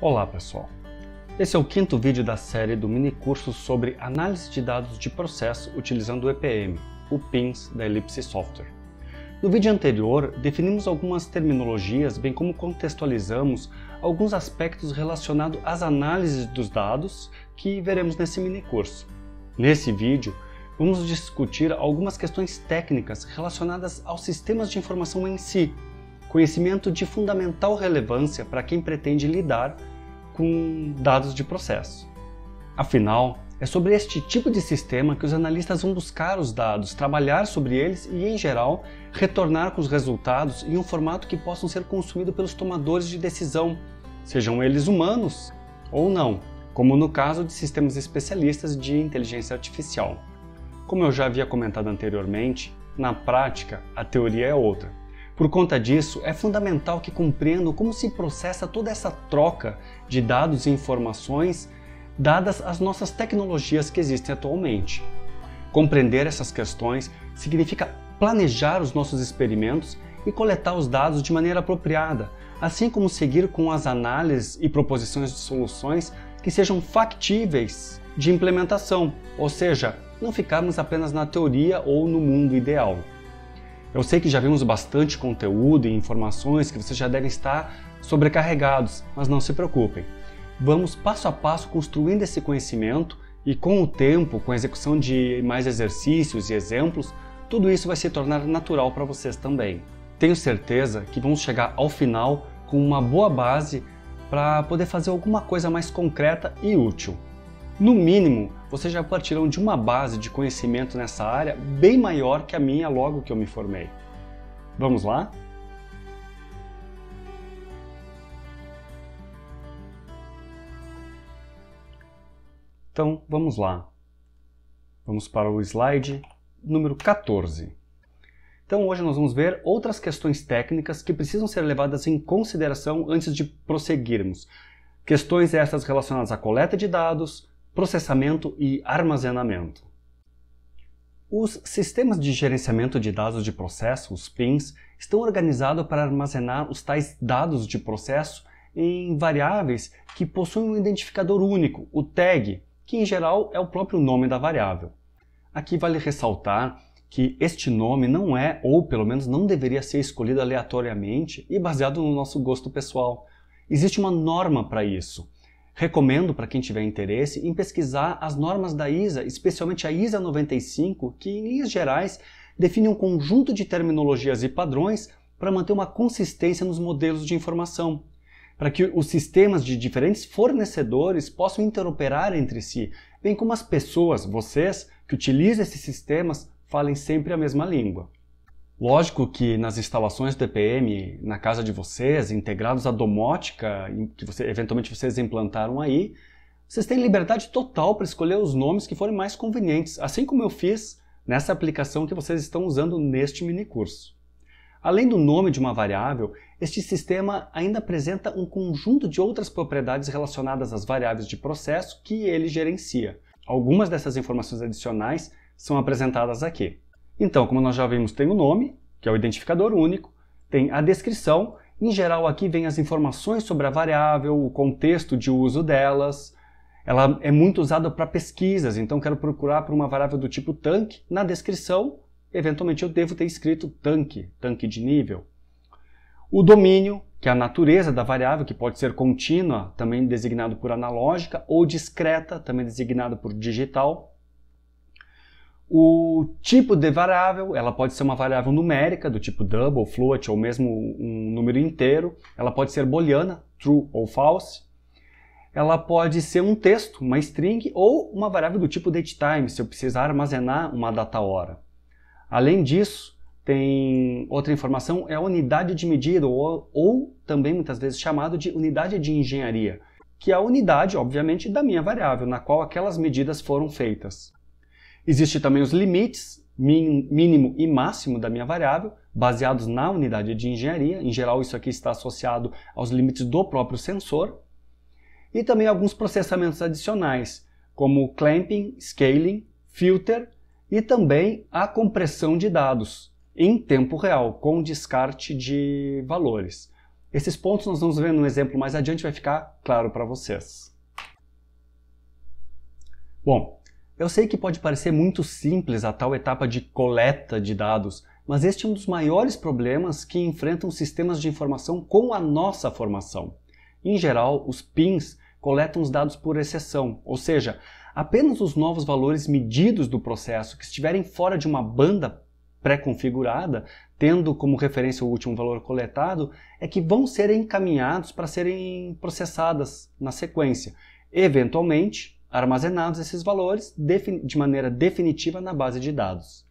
Olá pessoal, esse é o quinto vídeo da série do mini curso sobre análise de dados de processo utilizando o EPM, o PINS da Ellipse Software. No vídeo anterior, definimos algumas terminologias, bem como contextualizamos alguns aspectos relacionados às análises dos dados que veremos nesse mini curso. Nesse vídeo, vamos discutir algumas questões técnicas relacionadas aos sistemas de informação em si, conhecimento de fundamental relevância para quem pretende lidar com dados de processo. Afinal, é sobre este tipo de sistema que os analistas vão buscar os dados, trabalhar sobre eles e, em geral, retornar com os resultados em um formato que possam ser consumido pelos tomadores de decisão, sejam eles humanos ou não, como no caso de sistemas especialistas de inteligência artificial. Como eu já havia comentado anteriormente, na prática, a teoria é outra. Por conta disso, é fundamental que compreendam como se processa toda essa troca de dados e informações dadas as nossas tecnologias que existem atualmente. Compreender essas questões significa planejar os nossos experimentos e coletar os dados de maneira apropriada, assim como seguir com as análises e proposições de soluções que sejam factíveis de implementação, ou seja, não ficarmos apenas na teoria ou no mundo ideal. Eu sei que já vimos bastante conteúdo e informações que vocês já devem estar sobrecarregados, mas não se preocupem. Vamos passo a passo construindo esse conhecimento e com o tempo, com a execução de mais exercícios e exemplos, tudo isso vai se tornar natural para vocês também. Tenho certeza que vamos chegar ao final com uma boa base para poder fazer alguma coisa mais concreta e útil. No mínimo, vocês já partirão de uma base de conhecimento nessa área bem maior que a minha logo que eu me formei. Vamos lá? Então, vamos lá. Vamos para o slide número 14. Então, hoje nós vamos ver outras questões técnicas que precisam ser levadas em consideração antes de prosseguirmos. Questões essas relacionadas à coleta de dados, processamento e armazenamento. Os sistemas de gerenciamento de dados de processo, os PINs, estão organizados para armazenar os tais dados de processo em variáveis que possuem um identificador único, o tag, que em geral é o próprio nome da variável. Aqui vale ressaltar que este nome não é, ou pelo menos não deveria ser escolhido aleatoriamente e baseado no nosso gosto pessoal. Existe uma norma para isso. Recomendo para quem tiver interesse em pesquisar as normas da ISA, especialmente a ISA 95, que em linhas gerais define um conjunto de terminologias e padrões para manter uma consistência nos modelos de informação, para que os sistemas de diferentes fornecedores possam interoperar entre si, bem como as pessoas, vocês, que utilizam esses sistemas, falem sempre a mesma língua. Lógico que nas instalações do na casa de vocês, integrados à domótica que você, eventualmente vocês implantaram aí, vocês têm liberdade total para escolher os nomes que forem mais convenientes, assim como eu fiz nessa aplicação que vocês estão usando neste mini curso. Além do nome de uma variável, este sistema ainda apresenta um conjunto de outras propriedades relacionadas às variáveis de processo que ele gerencia. Algumas dessas informações adicionais são apresentadas aqui. Então, como nós já vimos, tem o nome, que é o identificador único, tem a descrição, em geral aqui vem as informações sobre a variável, o contexto de uso delas. Ela é muito usada para pesquisas, então quero procurar por uma variável do tipo tanque. Na descrição, eventualmente eu devo ter escrito tanque, tanque de nível. O domínio, que é a natureza da variável, que pode ser contínua, também designado por analógica, ou discreta, também designado por digital. O tipo de variável, ela pode ser uma variável numérica, do tipo double, float ou mesmo um número inteiro. Ela pode ser booleana, true ou false. Ela pode ser um texto, uma string ou uma variável do tipo date time se eu precisar armazenar uma data hora. Além disso, tem outra informação, é a unidade de medida ou, ou também muitas vezes chamado de unidade de engenharia, que é a unidade, obviamente, da minha variável, na qual aquelas medidas foram feitas. Existem também os limites, mínimo e máximo da minha variável, baseados na unidade de engenharia. Em geral, isso aqui está associado aos limites do próprio sensor. E também alguns processamentos adicionais, como clamping, scaling, filter e também a compressão de dados em tempo real, com descarte de valores. Esses pontos nós vamos ver no exemplo mais adiante, vai ficar claro para vocês. Bom, eu sei que pode parecer muito simples a tal etapa de coleta de dados, mas este é um dos maiores problemas que enfrentam sistemas de informação com a nossa formação. Em geral, os PINs coletam os dados por exceção, ou seja, apenas os novos valores medidos do processo que estiverem fora de uma banda pré-configurada, tendo como referência o último valor coletado, é que vão ser encaminhados para serem processadas na sequência. Eventualmente, armazenados esses valores de maneira definitiva na base de dados.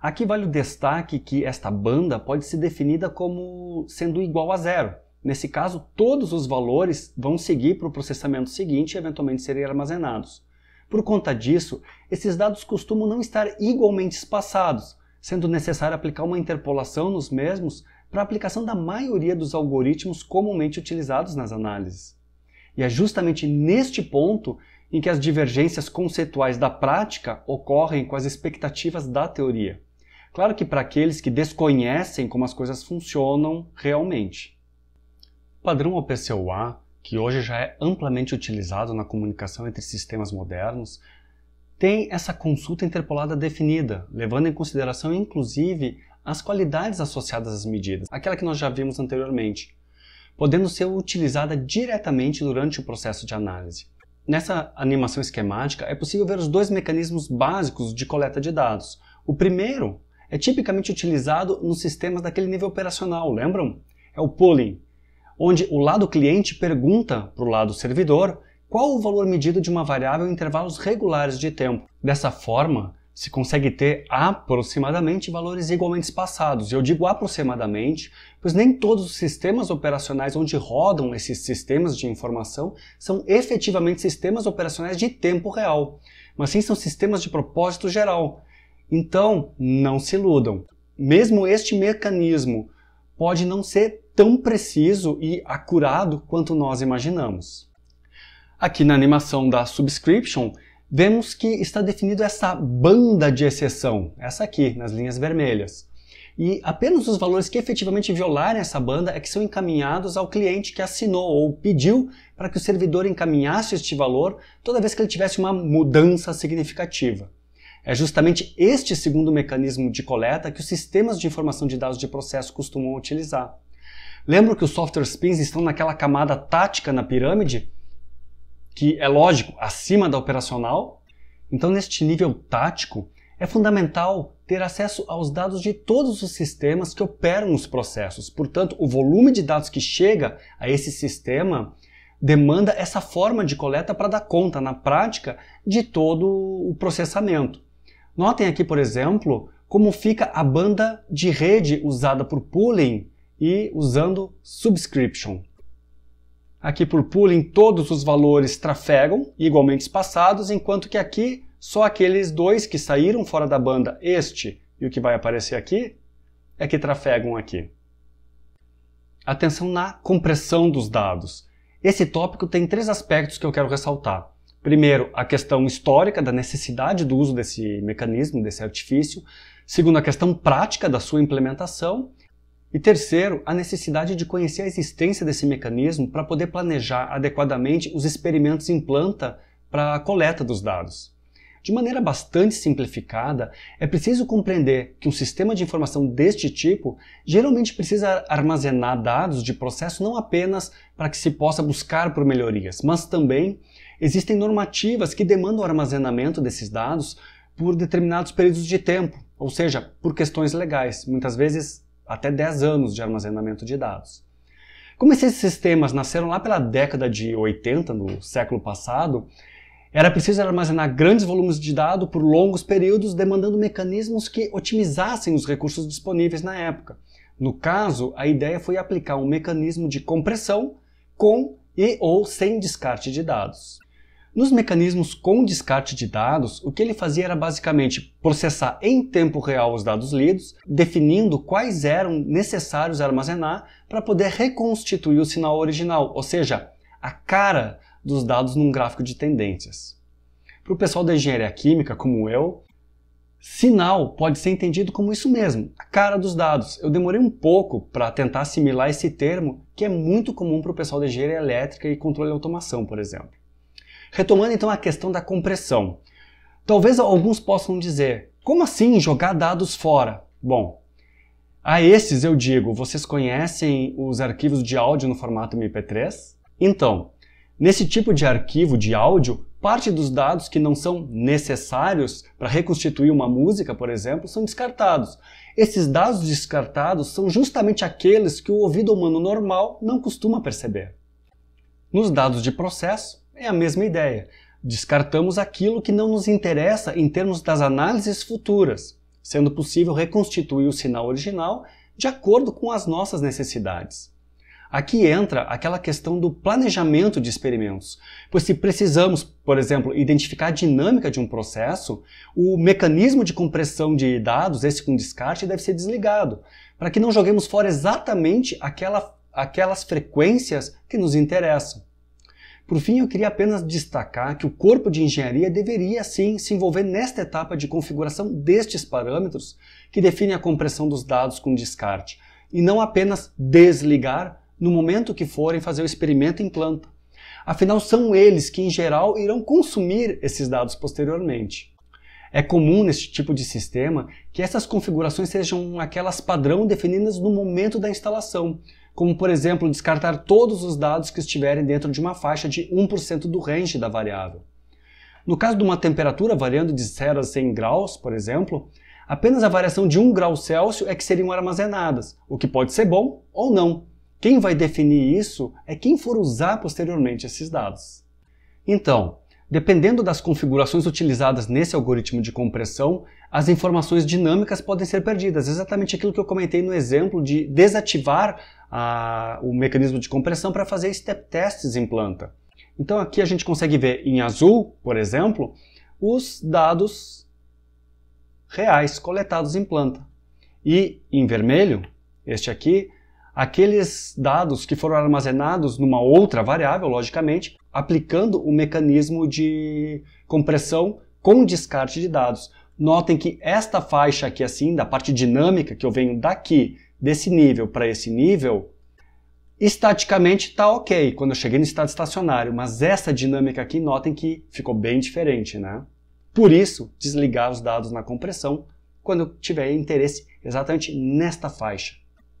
Aqui vale o destaque que esta banda pode ser definida como sendo igual a zero. Nesse caso, todos os valores vão seguir para o processamento seguinte e eventualmente serem armazenados. Por conta disso, esses dados costumam não estar igualmente espaçados, sendo necessário aplicar uma interpolação nos mesmos para a aplicação da maioria dos algoritmos comumente utilizados nas análises. E é justamente neste ponto em que as divergências conceituais da prática ocorrem com as expectativas da teoria. Claro que para aqueles que desconhecem como as coisas funcionam realmente. O padrão OPCUA, que hoje já é amplamente utilizado na comunicação entre sistemas modernos, tem essa consulta interpolada definida, levando em consideração inclusive as qualidades associadas às medidas, aquela que nós já vimos anteriormente, podendo ser utilizada diretamente durante o processo de análise. Nessa animação esquemática, é possível ver os dois mecanismos básicos de coleta de dados. O primeiro é tipicamente utilizado nos sistemas daquele nível operacional, lembram? É o polling, onde o lado cliente pergunta para o lado servidor qual o valor medido de uma variável em intervalos regulares de tempo. Dessa forma, se consegue ter aproximadamente valores igualmente espaçados. Eu digo aproximadamente, pois nem todos os sistemas operacionais onde rodam esses sistemas de informação são efetivamente sistemas operacionais de tempo real, mas sim são sistemas de propósito geral. Então, não se iludam. Mesmo este mecanismo pode não ser tão preciso e acurado quanto nós imaginamos. Aqui na animação da subscription, vemos que está definido essa banda de exceção, essa aqui, nas linhas vermelhas. E apenas os valores que efetivamente violarem essa banda é que são encaminhados ao cliente que assinou ou pediu para que o servidor encaminhasse este valor toda vez que ele tivesse uma mudança significativa. É justamente este segundo mecanismo de coleta que os sistemas de informação de dados de processo costumam utilizar. Lembro que os software spins estão naquela camada tática na pirâmide? que é lógico, acima da operacional. Então, neste nível tático, é fundamental ter acesso aos dados de todos os sistemas que operam os processos. Portanto, o volume de dados que chega a esse sistema demanda essa forma de coleta para dar conta, na prática, de todo o processamento. Notem aqui, por exemplo, como fica a banda de rede usada por pooling e usando subscription. Aqui por pooling todos os valores trafegam igualmente espaçados, enquanto que aqui só aqueles dois que saíram fora da banda, este e o que vai aparecer aqui, é que trafegam aqui. Atenção na compressão dos dados. Esse tópico tem três aspectos que eu quero ressaltar. Primeiro, a questão histórica da necessidade do uso desse mecanismo, desse artifício. Segundo, a questão prática da sua implementação. E terceiro, a necessidade de conhecer a existência desse mecanismo para poder planejar adequadamente os experimentos em planta para a coleta dos dados. De maneira bastante simplificada, é preciso compreender que um sistema de informação deste tipo geralmente precisa armazenar dados de processo não apenas para que se possa buscar por melhorias, mas também existem normativas que demandam o armazenamento desses dados por determinados períodos de tempo, ou seja, por questões legais, muitas vezes até 10 anos de armazenamento de dados. Como esses sistemas nasceram lá pela década de 80, no século passado, era preciso armazenar grandes volumes de dados por longos períodos, demandando mecanismos que otimizassem os recursos disponíveis na época. No caso, a ideia foi aplicar um mecanismo de compressão com e ou sem descarte de dados. Nos mecanismos com descarte de dados, o que ele fazia era basicamente processar em tempo real os dados lidos, definindo quais eram necessários armazenar para poder reconstituir o sinal original, ou seja, a cara dos dados num gráfico de tendências. Para o pessoal da engenharia química, como eu, sinal pode ser entendido como isso mesmo, a cara dos dados. Eu demorei um pouco para tentar assimilar esse termo, que é muito comum para o pessoal da engenharia elétrica e controle de automação, por exemplo. Retomando então a questão da compressão. Talvez alguns possam dizer: como assim jogar dados fora? Bom, a esses eu digo: vocês conhecem os arquivos de áudio no formato MP3? Então, nesse tipo de arquivo de áudio, parte dos dados que não são necessários para reconstituir uma música, por exemplo, são descartados. Esses dados descartados são justamente aqueles que o ouvido humano normal não costuma perceber. Nos dados de processo, é a mesma ideia. Descartamos aquilo que não nos interessa em termos das análises futuras, sendo possível reconstituir o sinal original de acordo com as nossas necessidades. Aqui entra aquela questão do planejamento de experimentos, pois se precisamos, por exemplo, identificar a dinâmica de um processo, o mecanismo de compressão de dados, esse com descarte, deve ser desligado, para que não joguemos fora exatamente aquela, aquelas frequências que nos interessam. Por fim, eu queria apenas destacar que o corpo de engenharia deveria sim se envolver nesta etapa de configuração destes parâmetros que definem a compressão dos dados com descarte, e não apenas desligar no momento que forem fazer o experimento em planta. Afinal, são eles que, em geral, irão consumir esses dados posteriormente. É comum neste tipo de sistema que essas configurações sejam aquelas padrão definidas no momento da instalação, como por exemplo descartar todos os dados que estiverem dentro de uma faixa de 1% do range da variável. No caso de uma temperatura variando de 0 a 100 graus, por exemplo, apenas a variação de 1 grau Celsius é que seriam armazenadas, o que pode ser bom ou não. Quem vai definir isso é quem for usar posteriormente esses dados. Então, Dependendo das configurações utilizadas nesse algoritmo de compressão, as informações dinâmicas podem ser perdidas. Exatamente aquilo que eu comentei no exemplo de desativar a, ah, o mecanismo de compressão para fazer step tests em planta. Então aqui a gente consegue ver em azul, por exemplo, os dados reais coletados em planta. E em vermelho, este aqui, aqueles dados que foram armazenados numa outra variável, logicamente, aplicando o mecanismo de compressão com descarte de dados. Notem que esta faixa aqui assim, da parte dinâmica, que eu venho daqui, desse nível para esse nível, estaticamente está ok, quando eu cheguei no estado estacionário, mas essa dinâmica aqui, notem que ficou bem diferente, né? Por isso, desligar os dados na compressão quando eu tiver interesse exatamente nesta faixa.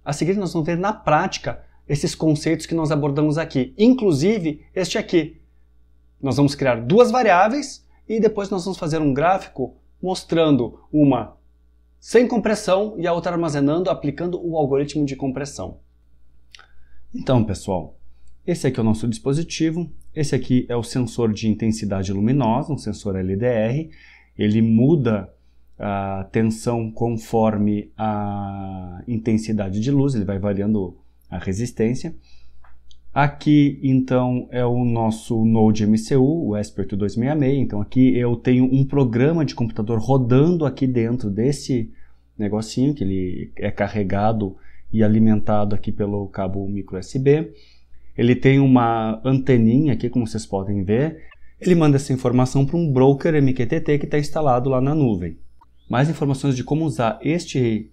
A seguir, nós vamos ver na prática esses conceitos que nós abordamos aqui, inclusive este aqui. Nós vamos criar duas variáveis e depois nós vamos fazer um gráfico mostrando uma sem compressão e a outra armazenando, aplicando o algoritmo de compressão. Então, pessoal, esse aqui é o nosso dispositivo, esse aqui é o sensor de intensidade luminosa, um sensor LDR, ele muda a tensão conforme a intensidade de luz, ele vai variando a resistência. Aqui, então, é o nosso Node MCU, o Expert 266. Então, aqui eu tenho um programa de computador rodando aqui dentro desse negocinho, que ele é carregado e alimentado aqui pelo cabo micro USB. Ele tem uma anteninha aqui, como vocês podem ver. Ele manda essa informação para um broker MQTT que está instalado lá na nuvem. Mais informações de como usar este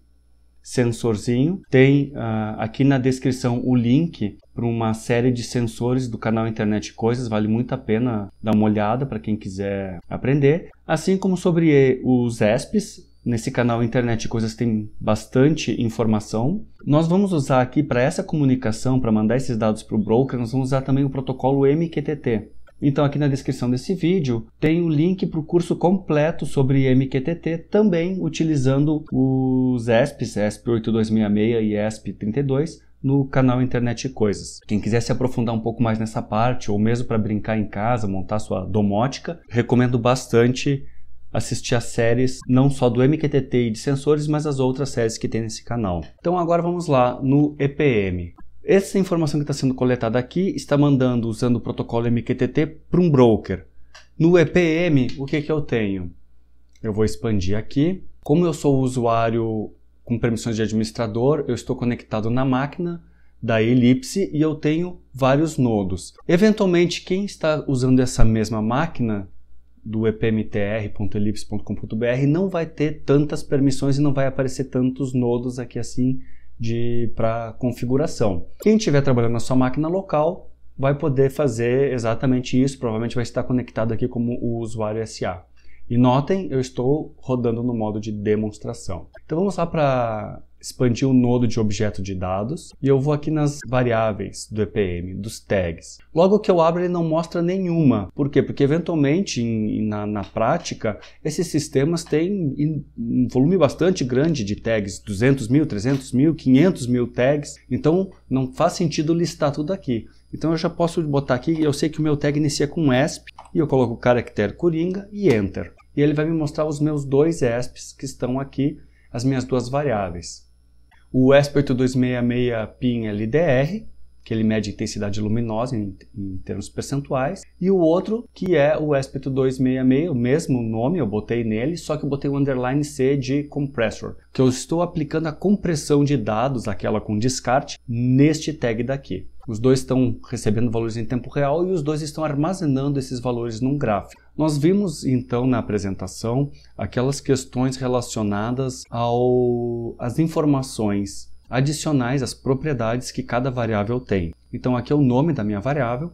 sensorzinho. Tem uh, aqui na descrição o link para uma série de sensores do canal Internet Coisas, vale muito a pena dar uma olhada para quem quiser aprender. Assim como sobre os ESPs, nesse canal Internet Coisas tem bastante informação. Nós vamos usar aqui para essa comunicação, para mandar esses dados para o broker, nós vamos usar também o protocolo MQTT. Então aqui na descrição desse vídeo tem o link para o curso completo sobre MQTT, também utilizando os ESPs, ESP8266 e ESP32, no canal Internet Coisas. Quem quiser se aprofundar um pouco mais nessa parte, ou mesmo para brincar em casa, montar sua domótica, recomendo bastante assistir as séries não só do MQTT e de sensores, mas as outras séries que tem nesse canal. Então agora vamos lá no EPM. Essa informação que está sendo coletada aqui está mandando, usando o protocolo MQTT, para um broker. No EPM, o que, que eu tenho? Eu vou expandir aqui. Como eu sou usuário com permissões de administrador, eu estou conectado na máquina da elipse e eu tenho vários nodos. Eventualmente, quem está usando essa mesma máquina do epmtr.elipse.com.br não vai ter tantas permissões e não vai aparecer tantos nodos aqui assim de para configuração. Quem estiver trabalhando na sua máquina local vai poder fazer exatamente isso, provavelmente vai estar conectado aqui como o usuário SA. E notem, eu estou rodando no modo de demonstração. Então vamos lá para expandir o nodo de objeto de dados e eu vou aqui nas variáveis do EPM, dos tags. Logo que eu abro ele não mostra nenhuma. Por quê? Porque eventualmente em, na, na, prática esses sistemas têm um volume bastante grande de tags, 200 mil, 300 mil, 500 mil tags, então não faz sentido listar tudo aqui. Então eu já posso botar aqui, eu sei que o meu tag inicia com ESP e eu coloco o caractere coringa e enter. E ele vai me mostrar os meus dois ESPs que estão aqui, as minhas duas variáveis o Esperto 266 PIN LDR, que ele mede intensidade luminosa em, em, termos percentuais, e o outro que é o Espeto 266, o mesmo nome eu botei nele, só que eu botei o underline C de compressor, que eu estou aplicando a compressão de dados, aquela com descarte, neste tag daqui. Os dois estão recebendo valores em tempo real e os dois estão armazenando esses valores num gráfico. Nós vimos então na apresentação aquelas questões relacionadas ao às informações adicionais às propriedades que cada variável tem. Então aqui é o nome da minha variável.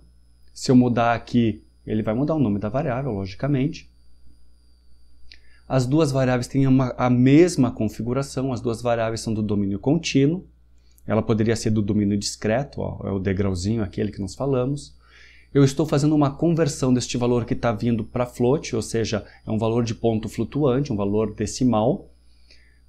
Se eu mudar aqui, ele vai mudar o nome da variável, logicamente. As duas variáveis têm uma, a mesma configuração, as duas variáveis são do domínio contínuo. Ela poderia ser do domínio discreto, ó, é o degrauzinho aquele que nós falamos eu estou fazendo uma conversão deste valor que está vindo para float, ou seja, é um valor de ponto flutuante, um valor decimal.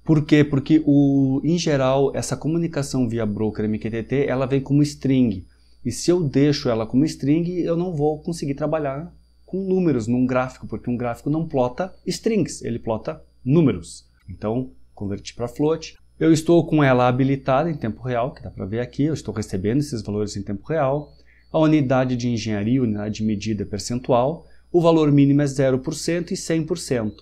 Por quê? Porque, o, em geral, essa comunicação via broker MQTT, ela vem como string. E se eu deixo ela como string, eu não vou conseguir trabalhar com números num gráfico, porque um gráfico não plota strings, ele plota números. Então, converti para float. Eu estou com ela habilitada em tempo real, que dá para ver aqui, eu estou recebendo esses valores em tempo real a unidade de engenharia, unidade de medida percentual, o valor mínimo é 0% e 100%.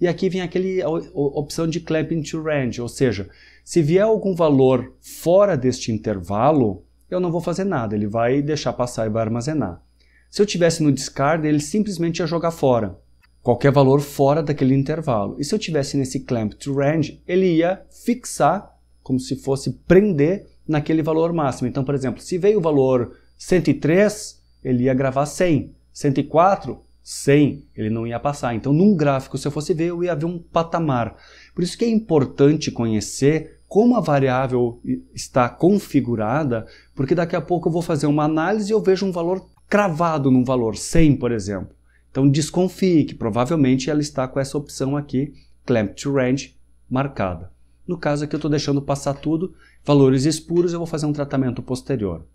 E aqui vem aquele opção de clamping to range, ou seja, se vier algum valor fora deste intervalo, eu não vou fazer nada, ele vai deixar passar e vai armazenar. Se eu tivesse no discard, ele simplesmente ia jogar fora qualquer valor fora daquele intervalo. E se eu tivesse nesse clamp to range, ele ia fixar como se fosse prender naquele valor máximo. Então, por exemplo, se veio o valor 103, ele ia gravar 100. 104, 100, ele não ia passar. Então, num gráfico, se eu fosse ver, eu ia ver um patamar. Por isso que é importante conhecer como a variável está configurada, porque daqui a pouco eu vou fazer uma análise e eu vejo um valor cravado num valor 100, por exemplo. Então, desconfie que provavelmente ela está com essa opção aqui, Clamp to Range, marcada. No caso aqui eu estou deixando passar tudo, valores espuros eu vou fazer um tratamento posterior.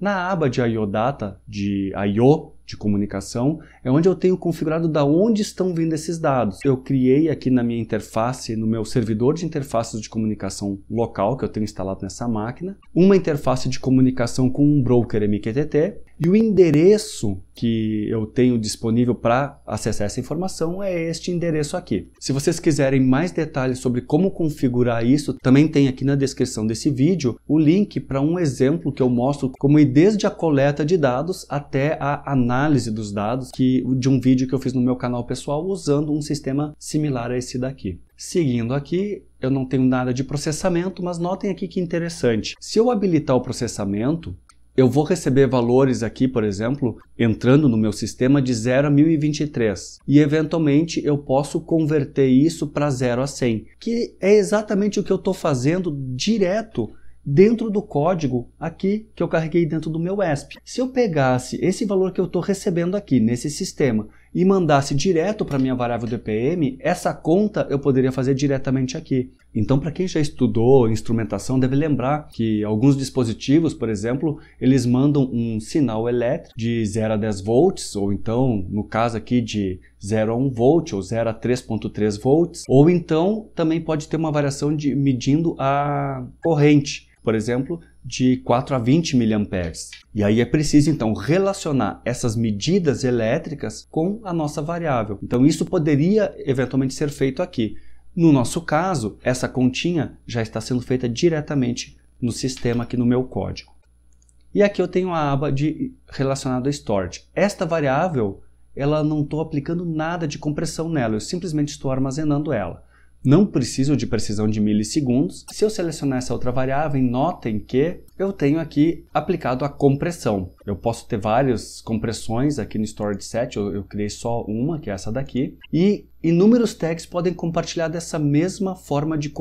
Na aba de I.O. Data, de I.O., de comunicação, é onde eu tenho configurado da onde estão vindo esses dados. Eu criei aqui na minha interface, no meu servidor de interfaces de comunicação local que eu tenho instalado nessa máquina, uma interface de comunicação com um broker MQTT e o endereço que eu tenho disponível para acessar essa informação é este endereço aqui. Se vocês quiserem mais detalhes sobre como configurar isso, também tem aqui na descrição desse vídeo o link para um exemplo que eu mostro como ir desde a coleta de dados até a análise dos dados que, de um vídeo que eu fiz no meu canal pessoal usando um sistema similar a esse daqui. Seguindo aqui, eu não tenho nada de processamento, mas notem aqui que interessante. Se eu habilitar o processamento, eu vou receber valores aqui, por exemplo, entrando no meu sistema de 0 a 1023 e eventualmente eu posso converter isso para 0 a 100, que é exatamente o que eu estou fazendo direto dentro do código aqui que eu carreguei dentro do meu ESP. Se eu pegasse esse valor que eu estou recebendo aqui nesse sistema e mandasse direto para minha variável DPM, essa conta eu poderia fazer diretamente aqui. Então, para quem já estudou instrumentação, deve lembrar que alguns dispositivos, por exemplo, eles mandam um sinal elétrico de 0 a 10 volts, ou então, no caso aqui, de 0 a 1 volt ou 0 a 3.3 volts, ou então também pode ter uma variação de medindo a corrente, por exemplo, de 4 a 20 mA. E aí é preciso então relacionar essas medidas elétricas com a nossa variável. Então isso poderia eventualmente ser feito aqui. No nosso caso, essa continha já está sendo feita diretamente no sistema aqui no meu código. E aqui eu tenho a aba de relacionado a storage. Esta variável, ela não estou aplicando nada de compressão nela, eu simplesmente estou armazenando ela não preciso de precisão de milissegundos. Se eu selecionar essa outra variável, notem que eu tenho aqui aplicado a compressão. Eu posso ter várias compressões aqui no storage set, eu, eu criei só uma, que é essa daqui, e inúmeros tags podem compartilhar dessa mesma forma de,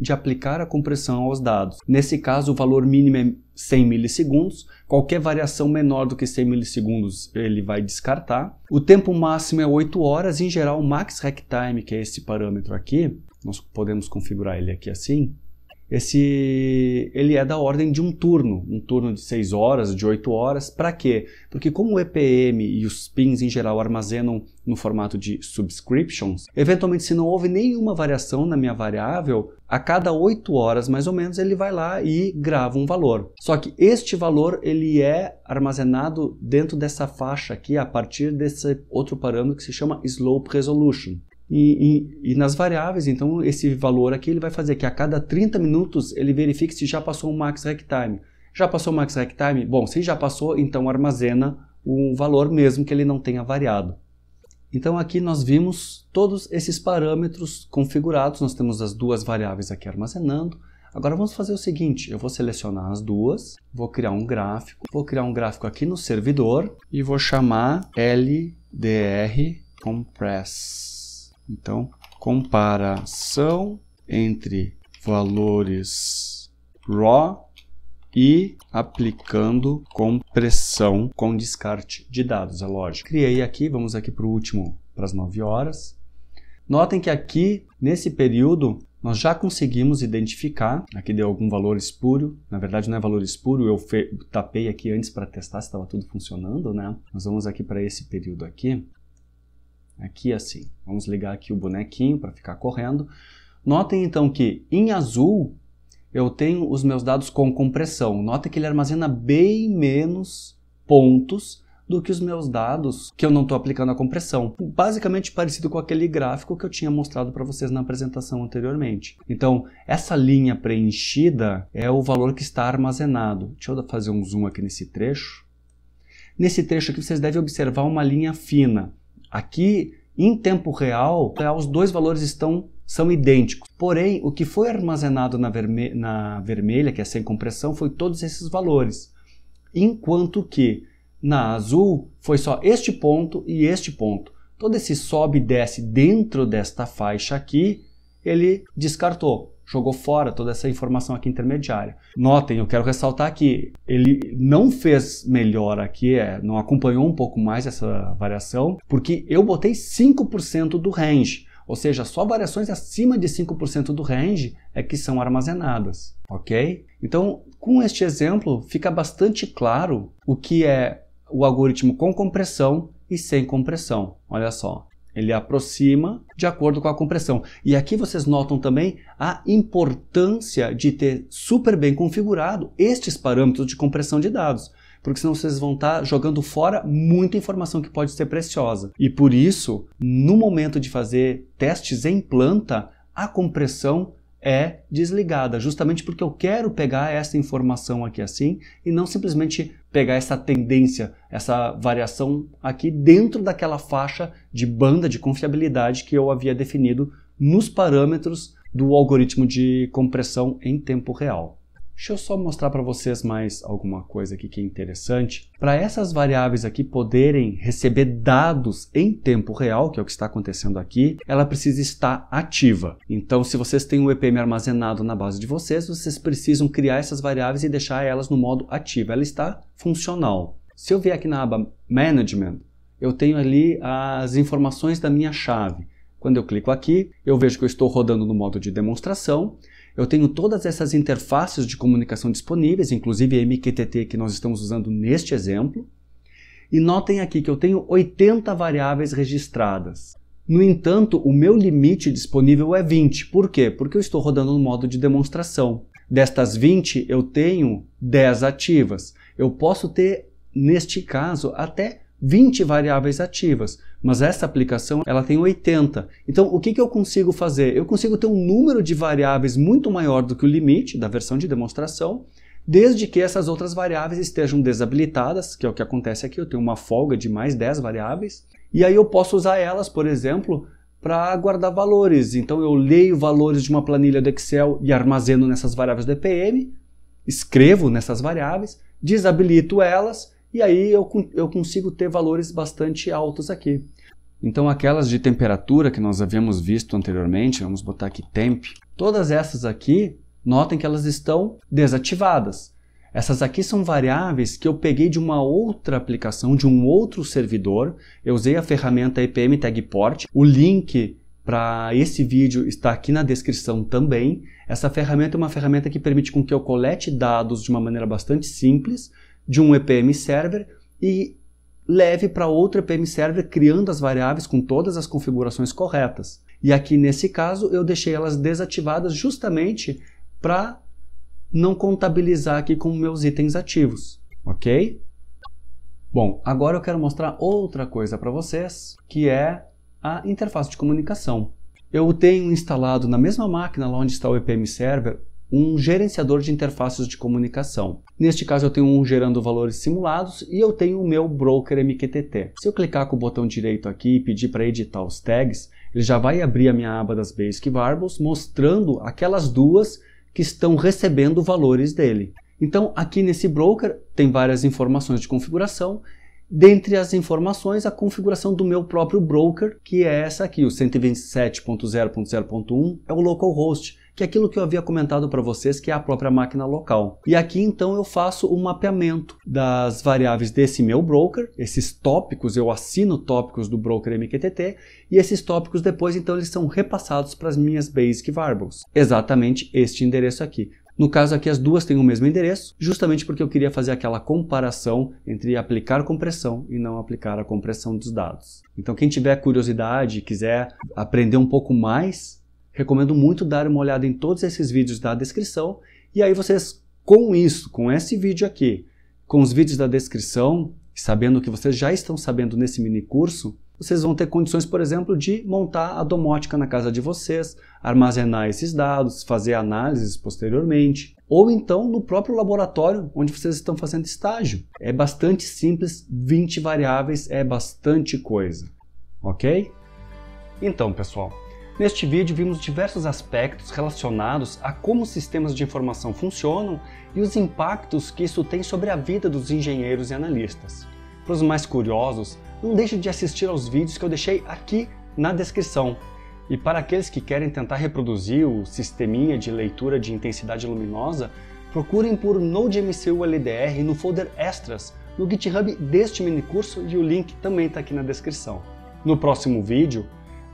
de aplicar a compressão aos dados. Nesse caso, o valor mínimo é 100 milissegundos, qualquer variação menor do que 100 milissegundos ele vai descartar. O tempo máximo é 8 horas, em geral o max rec time, que é esse parâmetro aqui, nós podemos configurar ele aqui assim, esse ele é da ordem de um turno, um turno de 6 horas, de 8 horas. Para quê? Porque como o EPM e os pins em geral armazenam no formato de subscriptions, eventualmente se não houve nenhuma variação na minha variável, a cada 8 horas mais ou menos ele vai lá e grava um valor. Só que este valor ele é armazenado dentro dessa faixa aqui a partir desse outro parâmetro que se chama slope resolution. E, e, e, nas variáveis, então, esse valor aqui ele vai fazer que a cada 30 minutos ele verifique se já passou o max rack time. Já passou o max rack time? Bom, se já passou, então armazena o valor mesmo que ele não tenha variado. Então aqui nós vimos todos esses parâmetros configurados, nós temos as duas variáveis aqui armazenando. Agora vamos fazer o seguinte, eu vou selecionar as duas, vou criar um gráfico, vou criar um gráfico aqui no servidor e vou chamar ldr compress então, comparação entre valores raw e aplicando compressão com descarte de dados, é lógico. Criei aqui, vamos aqui para o último, para as 9 horas. Notem que aqui, nesse período, nós já conseguimos identificar, aqui deu algum valor espúrio, na verdade não é valor espúrio, eu tapei aqui antes para testar se estava tudo funcionando, né? Nós vamos aqui para esse período aqui, aqui assim. Vamos ligar aqui o bonequinho para ficar correndo. Notem então que em azul eu tenho os meus dados com compressão. Notem que ele armazena bem menos pontos do que os meus dados que eu não estou aplicando a compressão. Basicamente parecido com aquele gráfico que eu tinha mostrado para vocês na apresentação anteriormente. Então, essa linha preenchida é o valor que está armazenado. Deixa eu fazer um zoom aqui nesse trecho. Nesse trecho aqui, vocês devem observar uma linha fina. Aqui, em tempo real, é, os dois valores estão são idênticos. Porém, o que foi armazenado na, verme na vermelha, que é sem compressão, foi todos esses valores. Enquanto que na azul foi só este ponto e este ponto. Todo esse sobe e desce dentro desta faixa aqui, ele descartou jogou fora toda essa informação aqui intermediária. Notem, eu quero ressaltar que ele não fez melhor aqui, é, não acompanhou um pouco mais essa variação, porque eu botei 5% do range, ou seja, só variações acima de 5% do range é que são armazenadas, ok? Então, com este exemplo, fica bastante claro o que é o algoritmo com compressão e sem compressão. Olha só, ele aproxima de acordo com a compressão. E aqui vocês notam também a importância de ter super bem configurado estes parâmetros de compressão de dados porque senão vocês vão estar tá jogando fora muita informação que pode ser preciosa. E por isso, no momento de fazer testes em planta, a compressão é desligada, justamente porque eu quero pegar essa informação aqui assim e não simplesmente pegar essa tendência, essa variação aqui dentro daquela faixa de banda de confiabilidade que eu havia definido nos parâmetros do algoritmo de compressão em tempo real. Deixa eu só mostrar para vocês mais alguma coisa aqui que é interessante. Para essas variáveis aqui poderem receber dados em tempo real, que é o que está acontecendo aqui, ela precisa estar ativa. Então, se vocês têm o EPM armazenado na base de vocês, vocês precisam criar essas variáveis e deixar elas no modo ativo. Ela está funcional. Se eu vier aqui na aba Management, eu tenho ali as informações da minha chave. Quando eu clico aqui, eu vejo que eu estou rodando no modo de demonstração eu tenho todas essas interfaces de comunicação disponíveis, inclusive a MQTT que nós estamos usando neste exemplo. E notem aqui que eu tenho 80 variáveis registradas. No entanto, o meu limite disponível é 20. Por quê? Porque eu estou rodando no modo de demonstração. Destas 20, eu tenho 10 ativas. Eu posso ter, neste caso, até 20 variáveis ativas, mas essa aplicação ela tem 80. Então, o que, que eu consigo fazer? Eu consigo ter um número de variáveis muito maior do que o limite da versão de demonstração, desde que essas outras variáveis estejam desabilitadas, que é o que acontece aqui, eu tenho uma folga de mais 10 variáveis, e aí eu posso usar elas, por exemplo, para guardar valores. Então, eu leio valores de uma planilha do Excel e armazeno nessas variáveis do EPM, escrevo nessas variáveis, desabilito elas, e aí eu, eu consigo ter valores bastante altos aqui. Então, aquelas de temperatura que nós havíamos visto anteriormente, vamos botar aqui temp, todas essas aqui, notem que elas estão desativadas. Essas aqui são variáveis que eu peguei de uma outra aplicação, de um outro servidor. Eu usei a ferramenta IPM Tag Port. O link para esse vídeo está aqui na descrição também. Essa ferramenta é uma ferramenta que permite com que eu colete dados de uma maneira bastante simples de um EPM server e leve para outro EPM server criando as variáveis com todas as configurações corretas. E aqui nesse caso eu deixei elas desativadas justamente para não contabilizar aqui com meus itens ativos, ok? Bom, agora eu quero mostrar outra coisa para vocês, que é a interface de comunicação. Eu tenho instalado na mesma máquina lá onde está o EPM Server um gerenciador de interfaces de comunicação. Neste caso, eu tenho um gerando valores simulados e eu tenho o meu broker MQTT. Se eu clicar com o botão direito aqui e pedir para editar os tags, ele já vai abrir a minha aba das Basic Variables, mostrando aquelas duas que estão recebendo valores dele. Então, aqui nesse broker, tem várias informações de configuração Dentre as informações, a configuração do meu próprio broker, que é essa aqui, o 127.0.0.1, é o localhost que é aquilo que eu havia comentado para vocês, que é a própria máquina local. E aqui então eu faço o um mapeamento das variáveis desse meu broker, esses tópicos, eu assino tópicos do broker MQTT, e esses tópicos depois então eles são repassados para as minhas basic variables. Exatamente este endereço aqui. No caso aqui as duas têm o mesmo endereço, justamente porque eu queria fazer aquela comparação entre aplicar compressão e não aplicar a compressão dos dados. Então quem tiver curiosidade, e quiser aprender um pouco mais Recomendo muito dar uma olhada em todos esses vídeos da descrição e aí vocês, com isso, com esse vídeo aqui, com os vídeos da descrição, sabendo o que vocês já estão sabendo nesse mini curso, vocês vão ter condições, por exemplo, de montar a domótica na casa de vocês, armazenar esses dados, fazer análises posteriormente, ou então no próprio laboratório onde vocês estão fazendo estágio. É bastante simples, 20 variáveis é bastante coisa, ok? Então, pessoal, Neste vídeo vimos diversos aspectos relacionados a como os sistemas de informação funcionam e os impactos que isso tem sobre a vida dos engenheiros e analistas. Para os mais curiosos, não deixe de assistir aos vídeos que eu deixei aqui na descrição. E para aqueles que querem tentar reproduzir o sisteminha de leitura de intensidade luminosa, procurem por NodeMCU LDR no folder Extras no GitHub deste minicurso e o link também está aqui na descrição. No próximo vídeo,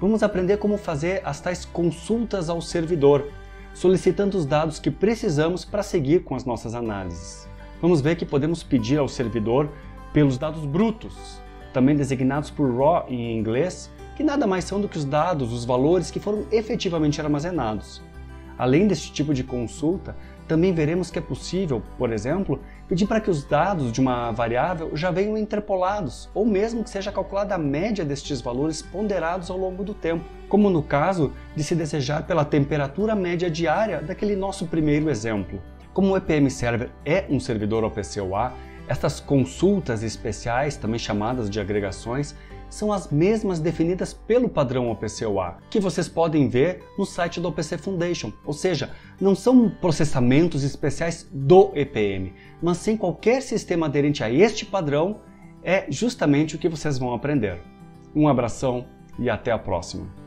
vamos aprender como fazer as tais consultas ao servidor, solicitando os dados que precisamos para seguir com as nossas análises. Vamos ver que podemos pedir ao servidor pelos dados brutos, também designados por raw em inglês, que nada mais são do que os dados, os valores que foram efetivamente armazenados. Além deste tipo de consulta, também veremos que é possível, por exemplo, pedir para que os dados de uma variável já venham interpolados, ou mesmo que seja calculada a média destes valores ponderados ao longo do tempo, como no caso de se desejar pela temperatura média diária daquele nosso primeiro exemplo. Como o EPM Server é um servidor OPC UA, estas consultas especiais, também chamadas de agregações, são as mesmas definidas pelo padrão OPC-UA, que vocês podem ver no site da OPC Foundation, ou seja, não são processamentos especiais do EPM, mas sim qualquer sistema aderente a este padrão é justamente o que vocês vão aprender. Um abração e até a próxima!